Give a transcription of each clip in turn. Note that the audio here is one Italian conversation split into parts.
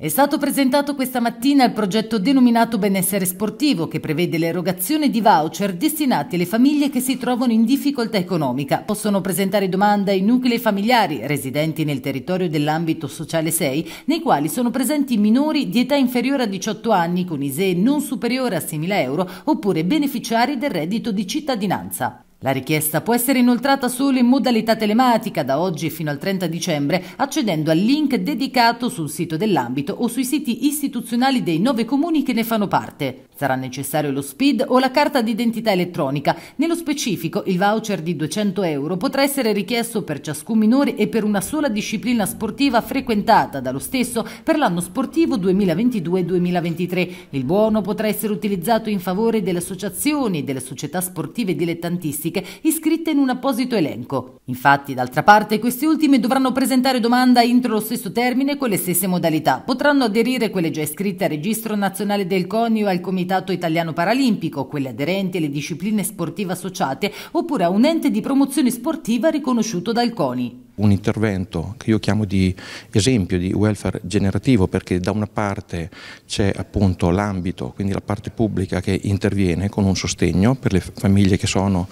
È stato presentato questa mattina il progetto denominato Benessere Sportivo che prevede l'erogazione di voucher destinati alle famiglie che si trovano in difficoltà economica. Possono presentare domanda i nuclei familiari residenti nel territorio dell'ambito sociale 6 nei quali sono presenti minori di età inferiore a 18 anni con ISEE non superiore a 6.000 euro oppure beneficiari del reddito di cittadinanza. La richiesta può essere inoltrata solo in modalità telematica da oggi fino al 30 dicembre accedendo al link dedicato sul sito dell'ambito o sui siti istituzionali dei nove comuni che ne fanno parte. Sarà necessario lo SPID o la carta d'identità elettronica. Nello specifico il voucher di 200 euro potrà essere richiesto per ciascun minore e per una sola disciplina sportiva frequentata dallo stesso per l'anno sportivo 2022-2023. Il buono potrà essere utilizzato in favore delle associazioni e delle società sportive dilettantistiche specifiche iscritte in un apposito elenco. Infatti, d'altra parte, queste ultime dovranno presentare domanda entro lo stesso termine con le stesse modalità. Potranno aderire quelle già iscritte al Registro Nazionale del CONI o al Comitato Italiano Paralimpico, quelle aderenti alle discipline sportive associate oppure a un ente di promozione sportiva riconosciuto dal CONI un intervento che io chiamo di esempio di welfare generativo perché da una parte c'è appunto l'ambito, quindi la parte pubblica che interviene con un sostegno per le famiglie che sono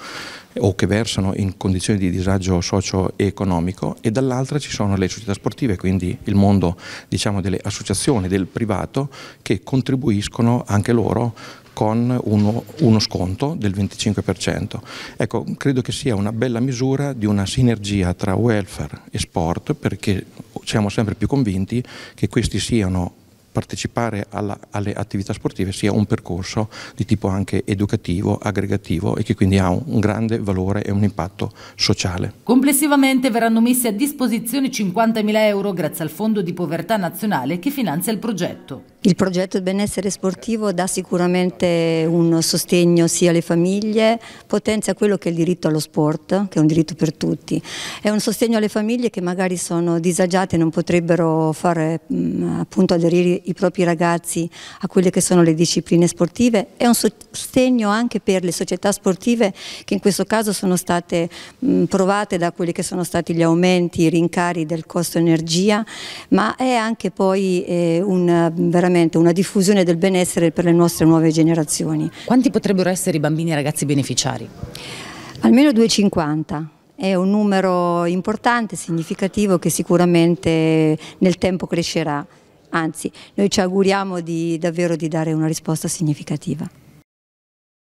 o che versano in condizioni di disagio socio-economico e dall'altra ci sono le società sportive, quindi il mondo diciamo, delle associazioni, del privato, che contribuiscono anche loro con uno, uno sconto del 25%. Ecco, credo che sia una bella misura di una sinergia tra welfare e sport perché siamo sempre più convinti che questi siano partecipare alla, alle attività sportive sia un percorso di tipo anche educativo, aggregativo e che quindi ha un, un grande valore e un impatto sociale. Complessivamente verranno messi a disposizione 50.000 euro grazie al Fondo di Povertà Nazionale che finanzia il progetto. Il progetto del benessere sportivo dà sicuramente un sostegno sia alle famiglie, potenzia quello che è il diritto allo sport, che è un diritto per tutti. È un sostegno alle famiglie che magari sono disagiate e non potrebbero fare, appunto, aderire i propri ragazzi a quelle che sono le discipline sportive, è un sostegno anche per le società sportive che in questo caso sono state mh, provate da quelli che sono stati gli aumenti, i rincari del costo energia, ma è anche poi eh, una, veramente una diffusione del benessere per le nostre nuove generazioni. Quanti potrebbero essere i bambini e ragazzi beneficiari? Almeno 250. È un numero importante, significativo, che sicuramente nel tempo crescerà. Anzi, noi ci auguriamo di, davvero di dare una risposta significativa.